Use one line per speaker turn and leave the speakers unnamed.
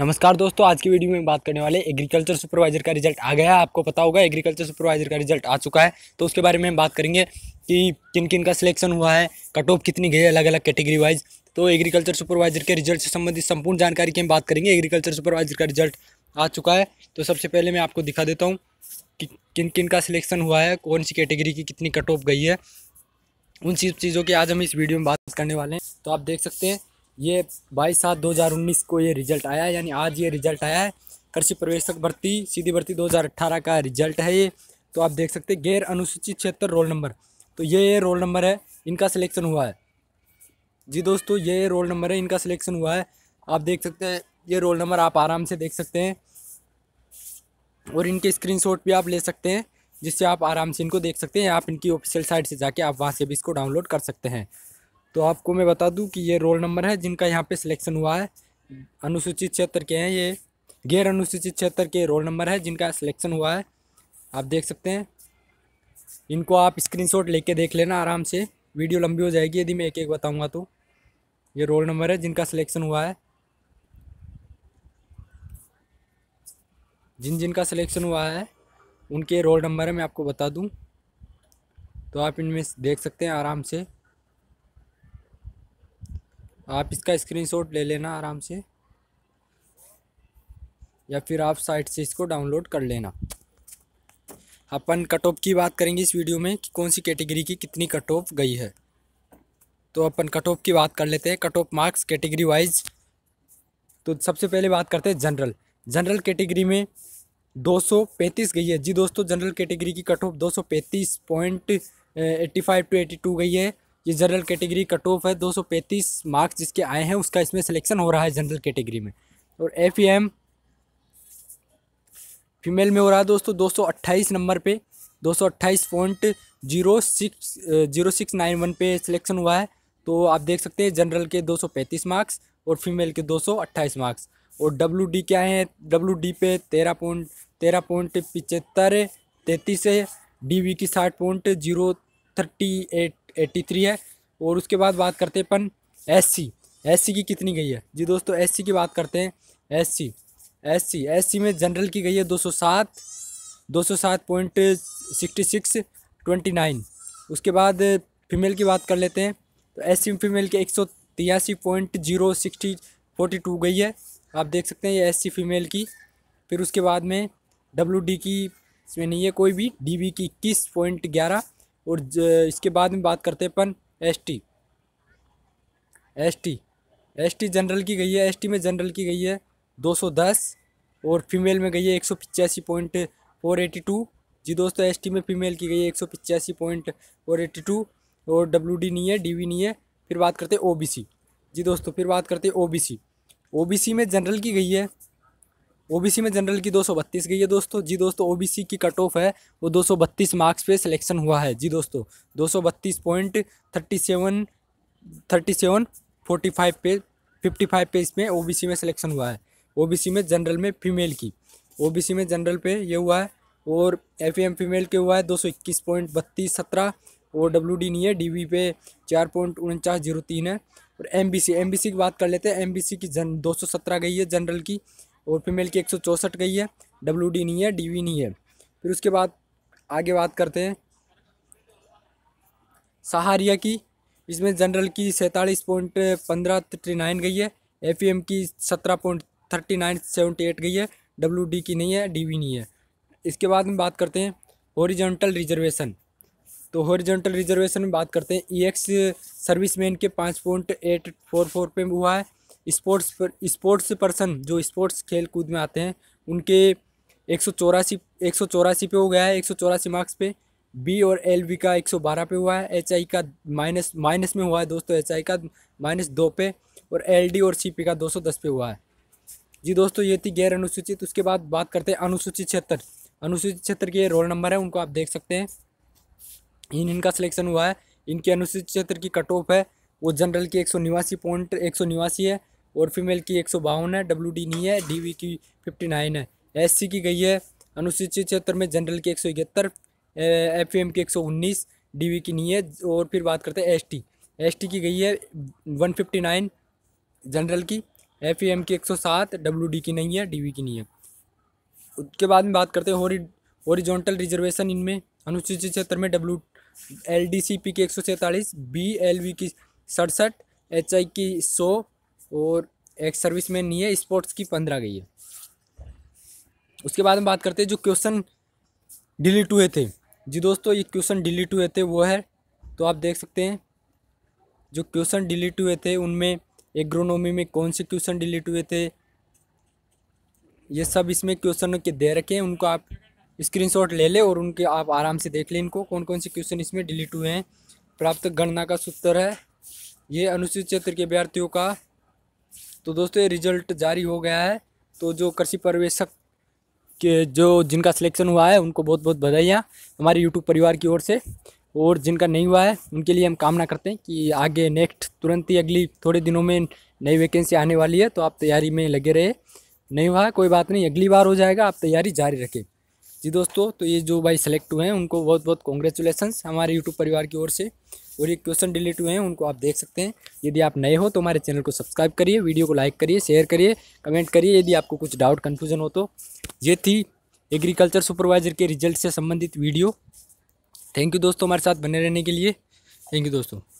नमस्कार दोस्तों आज की वीडियो में बात करने वाले एग्रीकल्चर सुपरवाइजर का रिजल्ट आ गया है आपको पता होगा एग्रीकल्चर सुपरवाइजर का रिजल्ट आ चुका है तो उसके बारे में हम बात करेंगे कि किन किन का सिलेक्शन हुआ है कट ऑफ कितनी गई अलग अलग कैटेगरी वाइज तो एग्रीकल्चर सुपरवाइजर के रिजल्ट से संबंधित संपूर्ण जानकारी की हम बात करेंगे एग्रीकल्चर सुपरवाइजर का रिजल्ट आ चुका है तो सबसे पहले मैं आपको दिखा देता हूँ कि किन किन का सिलेक्शन हुआ है कौन सी कैटेगरी की कितनी कट ऑफ गई है उन सब चीज़ों की आज हम इस वीडियो में बात करने वाले हैं तो आप देख सकते हैं ये बाईस सात 2019 को ये रिजल्ट आया है यानी आज ये रिजल्ट आया है कृषि प्रवेशक भर्ती सीधी भर्ती 2018 का रिजल्ट है ये तो आप देख सकते हैं गैर अनुसूचित क्षेत्र रोल नंबर तो ये ये रोल नंबर है इनका सिलेक्शन हुआ है जी दोस्तों ये रोल नंबर है इनका सिलेक्शन हुआ है आप देख सकते हैं ये रोल नंबर आप आराम से देख सकते हैं और इनके स्क्रीनशॉट भी आप ले सकते हैं जिससे आप आराम से इनको देख सकते हैं आप इनकी ऑफिशियल साइट से जाके आप वहाँ से भी इसको डाउनलोड कर सकते हैं तो आपको मैं बता दूं कि ये रोल नंबर है जिनका यहाँ पे सिलेक्शन हुआ है अनुसूचित क्षेत्र के हैं ये गैर अनुसूचित क्षेत्र के रोल नंबर है जिनका सिलेक्शन हुआ है आप देख सकते हैं इनको आप स्क्रीनशॉट लेके देख लेना आराम से वीडियो लंबी हो जाएगी यदि मैं एक एक बताऊँगा तो ये रोल नंबर है जिनका सिलेक्शन हुआ है जिन जिनका सिलेक्शन हुआ है उनके रोल नंबर है मैं आपको बता दूँ तो आप इनमें देख सकते हैं आराम से आप इसका स्क्रीनशॉट ले लेना आराम से या फिर आप साइट से इसको डाउनलोड कर लेना अपन कट ऑफ की बात करेंगे इस वीडियो में कि कौन सी कैटेगरी की कितनी कट ऑफ गई है तो अपन कट ऑफ की बात कर लेते हैं cut off marks category wise तो सबसे पहले बात करते हैं जनरल जनरल कैटेगरी में 235 गई है जी दोस्तों जनरल कैटेगरी की कट ऑफ दो फाइव टू 82 गई है ये जनरल कैटेगरी कट ऑफ है 235 मार्क्स जिसके आए हैं उसका इसमें सिलेक्शन हो रहा है जनरल कैटेगरी में और एफ एम फीमेल में हो रहा है दोस्तों 228 नंबर पे 228 point zero six zero six nine one पे सिलेक्शन हुआ है तो आप देख सकते हैं जनरल के 235 मार्क्स और फीमेल के 228 मार्क्स और डब्ल्यू डी क्या है डब्ल्यू डी पे तेरह पॉइंट तेरह पॉइंट पिचहत्तर तैंतीस है डी वी की साठ point zero thirty eight eighty three है और उसके बाद बात करते हैं अपन एस सी एस सी की कितनी गई है जी दोस्तों एस सी की बात करते हैं S C S C S C में जनरल की गई है दो सौ सात दो सौ सात point sixty six twenty nine उसके बाद फीमेल की बात कर लेते हैं तो एस सी फीमेल के एक सौ तिरासी point zero sixty forty two गई है आप देख सकते हैं ये एस सी फीमेल की फिर उसके बाद में डब्ल्यू डी की इसमें नहीं है कोई भी डी बी की इक्कीस पॉइंट ग्यारह और इसके बाद में बात करते अपन S T S T S T general की गई है एस टी में जनरल की गई है दो सौ दस और फीमेल में गई है एक सौ पचासी पॉइंट फोर एटी टू जी दोस्तों एस टी में फीमेल की गई है एक सौ पचासी पॉइंट फोर एटी टू और डब्ल्यू डी नहीं है डी वी नहीं है फिर बात करते ओ बी सी जी दोस्तों फिर बात करते O B C O B C में जनरल की गई है ओबीसी में जनरल की दो सौ बत्तीस गई है दोस्तों जी दोस्तों ओबीसी की कट ऑफ है वो दो सौ बत्तीस मार्क्स पे सिलेक्शन हुआ है जी दोस्तों दो सौ बत्तीस point thirty seven thirty seven forty five पे फिफ्टी फाइव पे इसमें ओबीसी में सिलेक्शन हुआ है ओबीसी में जनरल में फीमेल की ओबीसी में जनरल पे ये हुआ है और एफ एम फीमेल के हुआ है दो सौ इक्कीस पॉइंट बत्तीस सत्रह और डब्ल्यू डी नहीं है डी वी पे चार पॉइंट उनचास जीरो तीन है और M B C M B C की बात कर लेते हैं एम बी सी की जन दो सौ सत्रह गई है जनरल की और फीमेल की एक सौ गई है डब्ल्यू डी नहीं है डी वी नहीं है फिर उसके बाद आगे बात करते हैं सहारिया की इसमें जनरल की सैंतालीस पॉइंट पंद्रह थर्टी नाइन गई है एफ एम e की सत्रह point thirty nine seventy eight गई है डब्ल्यू डी की नहीं है डी वी नहीं है इसके बाद तो में बात करते हैं हॉरिजॉन्टल रिजर्वेशन तो हॉरिजॉन्टल रिजर्वेशन में बात करते हैं ई एक्स सर्विस मैन के पाँच पॉइंट एट फोर फोर पे हुआ है स्पोर्ट्स पर स्पोर्ट्स पर्सन जो स्पोर्ट्स खेल कूद में आते हैं उनके एक सौ चौरासी एक सौ चौरासी पे हो गया है एक सौ चौरासी मार्क्स पे बी और एल बी का एक सौ बारह पे हुआ है एच आई का माइनस माइनस में हुआ है दोस्तों एच आई का माइनस दो पे और एल डी और सी पी का दो सौ दस पे हुआ है जी दोस्तों ये थी गैर अनुसूचित उसके बाद बात करते हैं अनुसूचित छिहत्तर अनुसूचित छिहत्तर के रोल नंबर है उनको आप देख सकते हैं इन इनका सिलेक्शन हुआ है इनके अनुसूचित क्षेत्र की कट ऑफ है वो जनरल की एक सौ निवासी पॉइंट एक सौ निवासी है और फीमेल की एक सौ बावन है डब्ल्यू डी नहीं है डी की फिफ्टी नाइन है एस सी की गई है अनुसूचित क्षेत्र में जनरल की एक सौ इकहत्तर एफ एम की एक सौ उन्नीस डी की नहीं है और फिर बात करते हैं एस टी एस टी की गई है वन फिफ्टी नाइन जनरल की एफ एम की एक सौ सात डब्ल्यू डी की नहीं है डी की नहीं है उसके बाद में बात करते हैं ओरिजोनटल रिजर्वेशन इनमें अनुसूचित क्षेत्र में W L D C P की एक सौ सैंतालीस बी एल वी की सड़सठ एच आई की सौ और एक सर्विस मैन नहीं है स्पोर्ट्स की पंद्रह गई है उसके बाद हम बात करते हैं जो क्वेश्चन डिलीट हुए थे जी दोस्तों ये क्वेश्चन डिलीट हुए थे वो है तो आप देख सकते हैं जो क्वेश्चन डिलीट हुए थे उनमें एग्रोनॉमी में कौन से क्वेश्चन डिलीट हुए थे ये सब इसमें क्वेश्चन के दे रखे हैं उनको आप स्क्रीनशॉट ले लें और उनके आप आराम से देख लें इनको कौन कौन से क्वेश्चन इसमें डिलीट हुए हैं प्राप्त गणना का सूत्र है ये अनुसूचित क्षेत्र के अभ्यर्थियों का तो दोस्तों ये रिजल्ट जारी हो गया है तो जो कृषि पर्यवेक्षक के जो जिनका सिलेक्शन हुआ है उनको बहुत बहुत बधाइयाँ हमारे यूट्यूब परिवार की ओर से और जिनका नहीं हुआ है उनके लिए हम कामना करते हैं कि आगे नेक्स्ट तुरंत ही अगली थोड़े दिनों में नई वैकेंसी आने वाली है तो आप तैयारी में लगे रहे नहीं हुआ है कोई बात नहीं अगली बार हो जाएगा आप तैयारी जारी रखें जी दोस्तों तो ये जो भाई सेलेक्ट हुए हैं उनको बहुत बहुत कॉन्ग्रेचुलेसन्स हमारे यूट्यूब परिवार की ओर से और ये क्वेश्चन डिलीट हुए हैं उनको आप देख सकते हैं यदि आप नए हो तो हमारे चैनल को सब्सक्राइब करिए वीडियो को लाइक करिए शेयर करिए कमेंट करिए यदि आपको कुछ डाउट कन्फ्यूज़न हो तो ये थी एग्रीकल्चर सुपरवाइजर के रिजल्ट से संबंधित वीडियो थैंक यू दोस्तों हमारे साथ बने रहने के लिए थैंक यू दोस्तों